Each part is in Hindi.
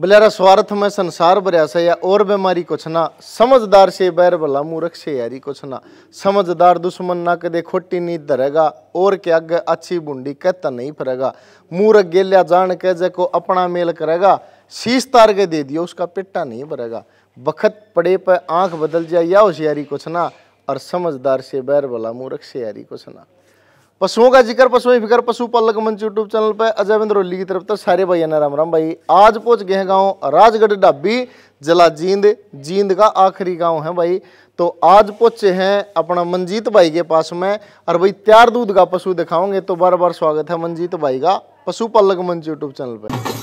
बलैरा स्वार्थ में संसार बरसा या और बीमारी कुछ ना समझदार से बैर भला मूर्ख से यारी कुछ ना समझदार दुश्मन ना कदे खोटी नहीं धरेगा और क्या आगे अच्छी बूंदी कहता नहीं फरेगा मूर्ख गेल्या जान कह जे को अपना मेल करेगा शीश तार के दे दियो उसका पिट्टा नहीं भरेगा बखत पड़े पर आंख बदल जाए या होशियारी कुछ ना और समझदार से बैर भला मूर्ख से यारी कुछ ना पशुओं का जिक्र पशुएं फिक्र पालक मंच यूट्यूब चैनल पर अजय रोली की तरफ तो सारे भाई ने राम राम भाई आज पहुंच गए हैं गाँव राजगढ़ डाबी जला जींद जींद का आखिरी गांव है भाई तो आज पहुंचे हैं अपना मंजीत भाई के पास में और भाई त्यार दूध का पशु दिखाओगे तो बार बार स्वागत है मंजीत भाई का पशुपालक मंच यूट्यूब चैनल पर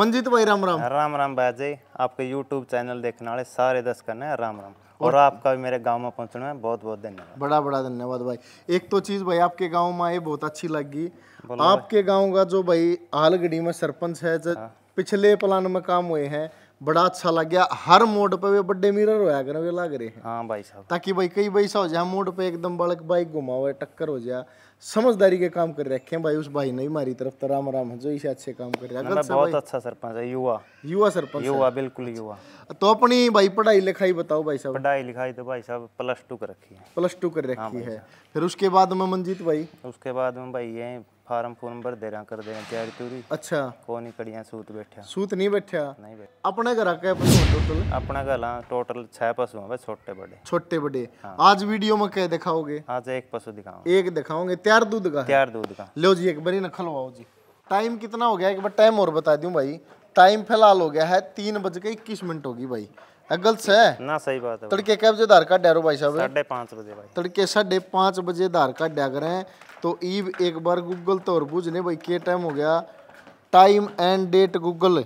मनजीत भाई राम राम राम राम भाई आपके यूट्यूब चैनल देखने वाले सारे दस करने हैं राम राम और आपका भी मेरे गांव में पहुंचने में बहुत बहुत धन्यवाद बड़ा बड़ा धन्यवाद भाई एक तो चीज़ भाई आपके गांव में आए बहुत अच्छी लगी आपके गांव का जो भाई हालगढ़ी में सरपंच है जो हाँ। पिछले प्लान में काम हुए हैं बड़ा अच्छा लग गया हर मोड पे वे बड़े मिरर होया कर वे लग रहे हैं हाँ भाई साहब ताकि भाई कई भाई सा हो जाए मोड पे एकदम बड़क बाइक घुमा हुआ टक्कर हो जाए समझदारी के काम कर रखे हैं भाई उस भाई ने हमारी तरफ तो राम राम है जो इसे अच्छे काम कर रहा है बहुत अच्छा सरपंच है युवा युवा सरपंच युवा बिल्कुल युवा तो अपनी भाई पढ़ाई लिखाई बताओ भाई साहब पढ़ाई लिखाई तो भाई साहब प्लस टू कर रखी है प्लस टू कर हाँ रखी है फिर उसके बाद में मंजीत भाई उसके बाद में भाई ये फार्म फूर्म भर दे रहा कर दे तैयारी तूरी अच्छा कोनी कड़िया सूत बैठा सूत नहीं बैठा नहीं बैठा अपने घर के पशु टोटल अपना घर टोटल छह पशु हैं छोटे बड़े छोटे बड़े हाँ। आज वीडियो में क्या दिखाओगे आज एक पशु दिखाओ एक दिखाओगे तैयार दूध का तैयार दूध का लो जी एक बड़ी नखलवाओ जी टाइम कितना हो गया एक बार टाइम और बता दूं भाई टाइम फिलहाल हो गया है तीन बज के इक्कीस मिनट होगी भाई गलत है ना सही बात है तड़के कै बजे धार काट भाई साहब साढ़े पाँच बजे भाई तड़के साढ़े पाँच बजे धार काट करें तो ईब एक बार गूगल तो और बूझ ले भाई के टाइम हो गया time and date Google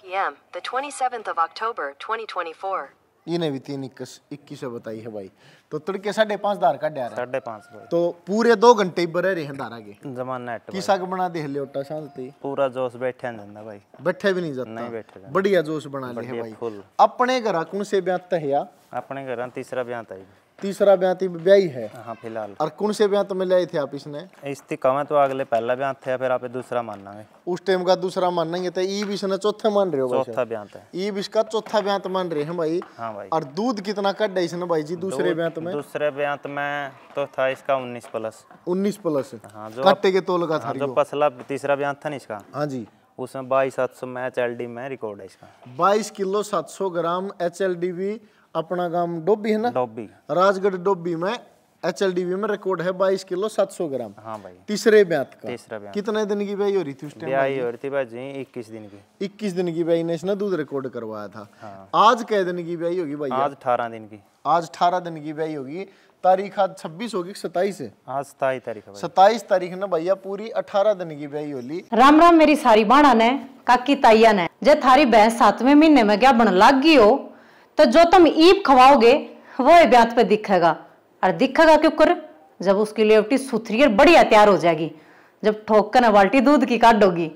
PM, the 27th of October, 2024. ये भी तीन इक्कीस इक्कीस बताई है भाई तो तड़के साढ़े पाँच धार का डर साढ़े पाँच तो पूरे दो घंटे बरे रहे धारा के जमाना नेट किसा के बना दे लोटा शांति पूरा जोश बैठे नहीं भाई बैठे भी नहीं जाता नहीं बैठे बढ़िया जोश बना ले भाई अपने घर कौन से ब्याह तहया अपने घर तीसरा ब्याह तय तीसरा ब्याह ब्यांत ब्याई है हाँ फिलहाल और कौन से ब्यांत तो में लियाई थे आप इसने इस थी कमें तो अगले पहला ब्याह थे फिर आप दूसरा मानना है उस टाइम का दूसरा मानेंगे तो ई बीस ने चौथा मान रहे हो चौथा ब्याह था ई बीस का चौथा ब्यांत मान रहे हैं भाई हाँ भाई और दूध कितना कट है इसने भाई जी दूसरे ब्याह तो में दूसरे ब्याह तो में तो था इसका उन्नीस प्लस उन्नीस प्लस हाँ, कट्टे के तोल का हाँ, था जो पसला तीसरा ब्याह था ना इसका हाँ जी उसमें बाईस सात सौ एच एल डी में रिकॉर्ड है इसका बाईस किलो सात सौ ग्राम एच एल डी भी अपना गांव डोबी है ना डोबी राजगढ़ डोबी में एच में रिकॉर्ड है बाईस किलो सात सौ ग्राम हाँ भाई तीसरे ब्यात का तीसरा ब्यात कितने दिन की ब्याई हो रही थी उस टाइम ब्याई हो रही थी भाजी इक्कीस दिन की इक्कीस दिन की ब्याई ने इसने दूध रिकॉर्ड करवाया था हाँ। आज कै दिन की ब्याई होगी भाई आज अठारह दिन की आज अठारह दिन की ब्याई होगी तारीख आज छब्बीस होगी सताइस है हाँ सताईस तारीख सताइस तारीख ना भैया पूरी अठारह दिन की ब्याई होली राम राम मेरी सारी बाणा ने काकी ताइया ने जे थारी बहस सातवें महीने में क्या बन लग गई हो तो जो तुम ईप खवाओगे वो ब्यात पे दिखेगा और दिखेगा क्यों कर जब उसकी लेवटी सुथरी और बढ़िया तैयार हो जाएगी जब ठोकर बाल्टी दूध की काटोगी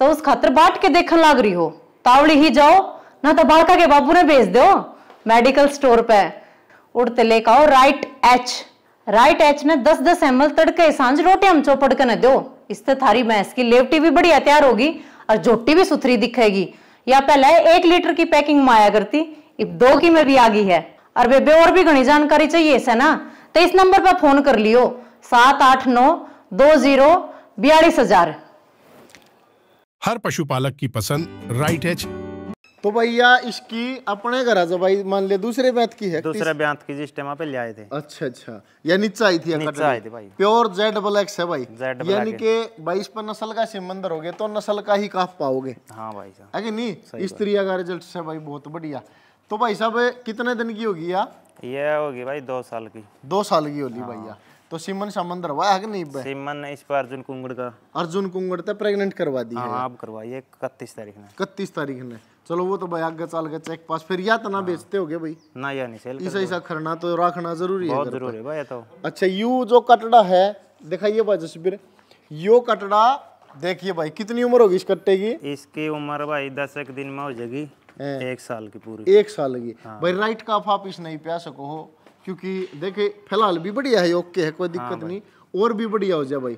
तो उस खातर बाट के देख लाग रही हो तावड़ी ही जाओ ना तो बालका के बाबू ने भेज दो मेडिकल स्टोर पे उड़ते लेकर आओ राइट एच राइट एच ने दस दस एम एल तड़के सांझ रोटी हम चौपड़ के न दो इससे थारी भैंस की लेवटी भी बढ़िया तैयार होगी और झोटी भी सुथरी दिखेगी या पहले एक लीटर की पैकिंग माया करती इब दो की में भी आ गई है और बेबे और भी घनी जानकारी चाहिए से ना तो इस नंबर पर फोन कर लियो सात आठ नौ दो जीरो बयालीस हजार हर पशुपालक की पसंद राइट एच तो भैया इसकी अपने घर जो भाई मान ले दूसरे ब्यांत की है दूसरे ब्यांत की जिस टाइम पे ले आए थे अच्छा अच्छा या नीचे आई थी नीचे आई थी भाई प्योर जेड ब्लैक है भाई यानी के बाईस पर नस्ल का सिमंदर हो गया तो नस्ल का ही काफ पाओगे हाँ भाई साहब नहीं स्त्रिया का रिजल्ट है भाई बहुत बढ़िया तो भाई साहब कितने दिन की होगी या ये होगी भाई दो साल की दो साल की होगी भैया हाँ। तो सिमन सामन करवाया है नहीं भाई सिमन इस पर अर्जुन कुंगड़ का अर्जुन कुंगड़ तो प्रेग्नेंट करवा दी है हाँ, आप करवाइए इकतीस तारीख ने इकतीस तारीख ने चलो वो तो भाई आगे चाल के चेक पास फिर या तो ना हाँ। बेचते हो गए भाई ना या नहीं सेल ऐसा ऐसा खरना तो रखना जरूरी है बहुत जरूरी है भाई तो अच्छा यू जो कटड़ा है दिखाइए भाई जसबीर यो कटड़ा देखिए भाई कितनी उम्र होगी इस कट्टे की इसकी उम्र भाई दस एक दिन में हो जाएगी एक साल की पूरी एक साल की हाँ। भाई राइट काफ आप इस नहीं प्या सको हो क्योंकि देखे फिलहाल भी बढ़िया है ओके है कोई हाँ दिक्कत नहीं और भी बढ़िया हो जाए भाई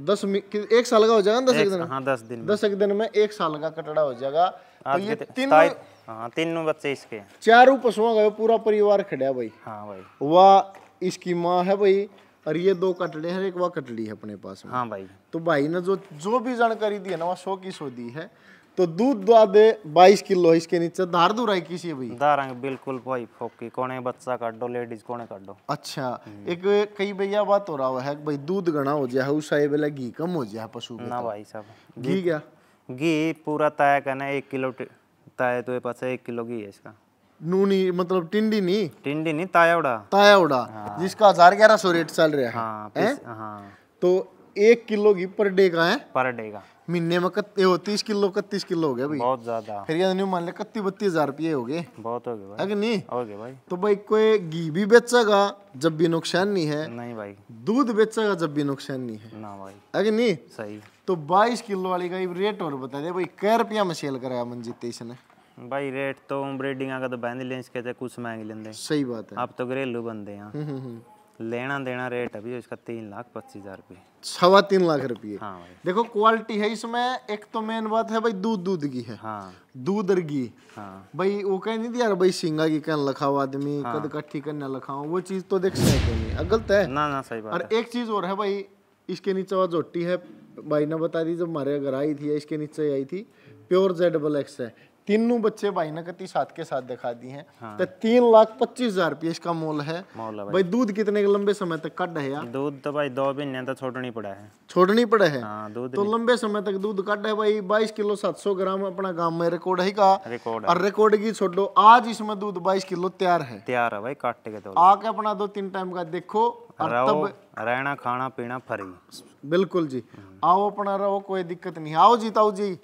दस एक साल का हो जाएगा दस एक दिन हाँ दस दिन दस एक दिन में एक साल का कटड़ा हो जाएगा तो ये तीन हाँ तीनों बच्चे इसके चार पशुओं का पूरा परिवार खड़ा है भाई हाँ भाई वह इसकी माँ है भाई और ये दो कटड़े हैं एक वह कटड़ी है अपने पास में हाँ भाई तो भाई ने जो जो भी जानकारी दी है ना वह सौ की सो दी है तो दूध दुआ दे 22 किलो है इसके नीचे धार दूर है किसी भी धारांग बिल्कुल भाई फोकी कोने बच्चा काट दो लेडीज कोने काट दो अच्छा हम्म। एक कई भैया बात हो रहा है भाई दूध घना हो जाए उस वाला घी कम हो जाए पशु ना तो। भाई साहब घी क्या घी पूरा तय करना एक किलो ताया तो पास एक किलो घी है इसका नूनी मतलब टिंडी नहीं टिंडी नहीं तायावड़ा तायावड़ा हाँ। जिसका हजार ग्यारह सौ रेट चल रहा है हाँ, हाँ। तो एक किलो घी पर डे का है पर डे का महीने में कत्ते हो तीस किलो कत्तीस किलो हो गया भाई बहुत ज्यादा फिर यार मान लिया कत्ती बत्तीस हजार रुपये हो गए बहुत हो गए है कि नहीं हो गए भाई तो भाई कोई घी भी बेचेगा जब भी नुकसान नहीं है नहीं भाई दूध बेचेगा जब भी नुकसान नहीं है ना भाई अगर नहीं सही तो बाईस किलो वाली का रेट और बता दे भाई कै रुपया में सेल कराया मंजीत ने भाई रेट तो ब्रीडिंग का तो बहन लेंस कहते तो कुछ महंगे लेंगे सही बात है आप तो घरेलू बंदे हैं हम्म, हम्म, हम्म। लेना देना रेट अभी इसका तीन लाख पच्चीस हजार रुपये सवा तीन लाख रुपये हाँ देखो क्वालिटी है इसमें एक तो मेन बात है भाई दूध दूध की है हाँ दूध और घी हाँ भाई वो कह नहीं दिया भाई सिंगा की कहना लखा हुआ आदमी हाँ। कद कट्ठी करने लखा वो चीज तो देख सकते नहीं गलत है ना ना सही बात और एक चीज और है भाई इसके नीचे वो जोटी है भाई ने बता दी जब हमारे घर आई थी इसके नीचे आई थी प्योर जेड डबल एक्स है तीनों बच्चे भाई ने कती साथ के साथ दिखा दी है हाँ। तो तीन लाख पच्चीस हजार रुपये इसका मोल है भाई, भाई दूध कितने के लंबे समय तक कट है दूध तो भाई दो महीने तो छोड़नी पड़ा है छोड़नी पड़ा है हाँ, तो लंबे समय तक दूध कट है भाई बाईस किलो सात सौ ग्राम अपना गांव में रिकॉर्ड है का रिकॉर्ड और रिकॉर्ड की छोड़ो आज इसमें दूध बाईस किलो तैयार है तैयार है भाई काट के आके अपना दो तीन टाइम का देखो तब रहना खाना पीना फरी बिल्कुल जी आओ अपना रहो कोई दिक्कत नहीं आओ जी ताऊ जी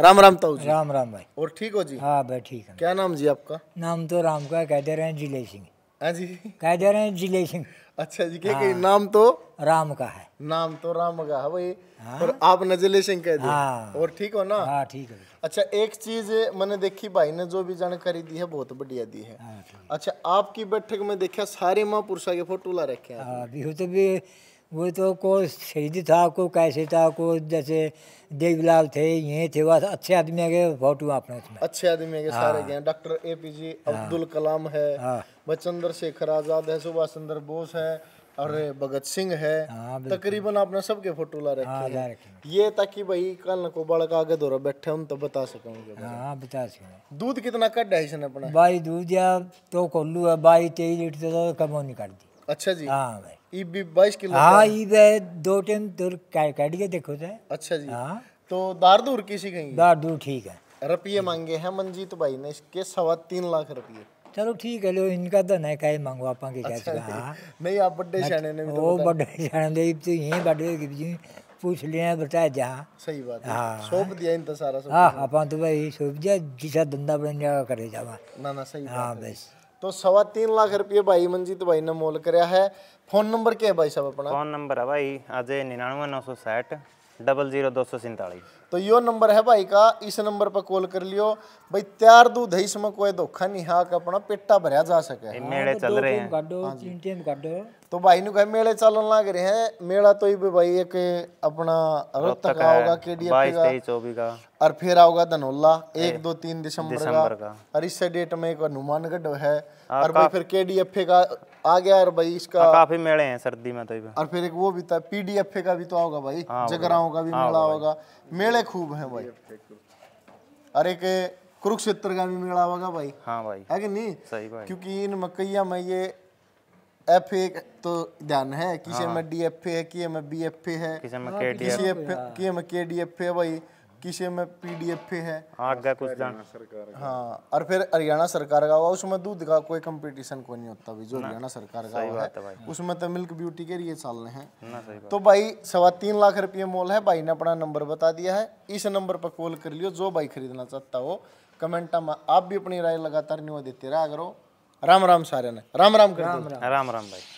राम राम ताऊ जी राम राम भाई और ठीक हो जी हाँ भाई ठीक है क्या नाम जी आपका नाम तो राम का कह दे रहे हैं जिले सिंह हाँ जी कह दे रहे हैं जिले सिंह अच्छा जी क्या हाँ। नाम तो राम का है नाम तो राम का है भाई हाँ? और आप नजले सिंह कह दे हाँ। और ठीक हो ना हाँ ठीक है अच्छा एक चीज मैंने देखी भाई ने जो भी जानकारी दी है बहुत बढ़िया दी है हाँ, अच्छा आपकी बैठक में देखा सारे महापुरुषा के फोटो ला रखे हैं हाँ, अभी तो भी वो तो को शहीद था को कैसे था को जैसे देवलाल थे ये थे वह अच्छे आदमी के फोटो आपने उसमें अच्छे आदमी के सारे हाँ। गए डॉक्टर ए पी जे हाँ। अब्दुल कलाम है वह हाँ। शेखर आजाद है सुभाष चंद्र बोस है अरे भगत सिंह है तकरीबन आपने सबके फोटो ला रखे हैं ये ताकि भाई कल को बड़का आगे दौरा बैठे हम तो बता सकेंगे हाँ बता सकें दूध कितना कट है इसने अपना भाई दूध या तो कोल्लू है भाई तेईस लीटर तो कम नहीं कर दी अच्छा जी हाँ भाई ईब किलो हाँ ईब दो टाइम दूर कट के देखो तो अच्छा जी हाँ तो दार दूर किसी कहीं दार दूर ठीक है रुपये मांगे हैं मनजीत भाई ने इसके सवा तीन लाख रुपये चलो ठीक है लो इनका तो नहीं कहे मंगवा पाएंगे नहीं आप बड़े शाने ने तो वो बड़े शाने तो यहीं बड़े जी पूछ लिया बताया जहाँ सही बात हाँ सौंप दिया इन तो सारा हाँ अपन तो भाई सौंप दिया जिसा धंधा बन जाएगा करे जावा ना ना सही हाँ बस तो सवा तीन लाख रुपये भाई मनजीत भाई ने मोल कराया है फोन नंबर क्या भाई साहब अपना फोन नंबर है भाई अजय निन्यानवे नौ सौ साठ डबल जीरो दो सौ सैंतालीस तो यो नंबर है भाई का इस नंबर पर कॉल कर लियो भाई त्यार दू दही में कोई धोखा नहीं हाक अपना पेटा भरया जा सके मेले हाँ, चल रहे हैं हाँ तो भाई नुक मेले चलन लग रहे हैं मेला तो भाई एक अपना रोहतक आओगा एफ का और फिर आओगा धनोला एक दो तीन दिसंबर का और इस डेट में एक हनुमानगढ़ है हाँ, और भाई फिर केडीएफ का आ गया और भाई इसका काफी मेले हैं सर्दी में तो और फिर एक वो भी था पीडीएफ का भी तो आओगे भाई जगराओं का भी मेला होगा मेले खूब है भाई और एक कुरुक्षेत्र का भी मेला होगा भाई हाँ भाई है कि नहीं सही भाई क्योंकि इन मकैया में ये एफ ए तो ध्यान है किसी हाँ। में डी एफ ए है किसी में बी एफ ए है किसी में के डी एफ ए है भाई किसी में पीडीएफ है आगे हाँ, कुछ सरकार हाँ और फिर हरियाणा सरकार का हुआ उसमें दूध का कोई कंपटीशन को नहीं होता भी जो हरियाणा सरकार का हुआ है उसमें तो मिल्क ब्यूटी के लिए साल हैं तो भाई सवा तीन लाख रुपये मोल है भाई ने अपना नंबर बता दिया है इस नंबर पर कॉल कर लियो जो भाई खरीदना चाहता हो कमेंट में आप भी अपनी राय लगातार न्यू देते रहा करो राम राम सारे ने राम राम कर राम राम राम भाई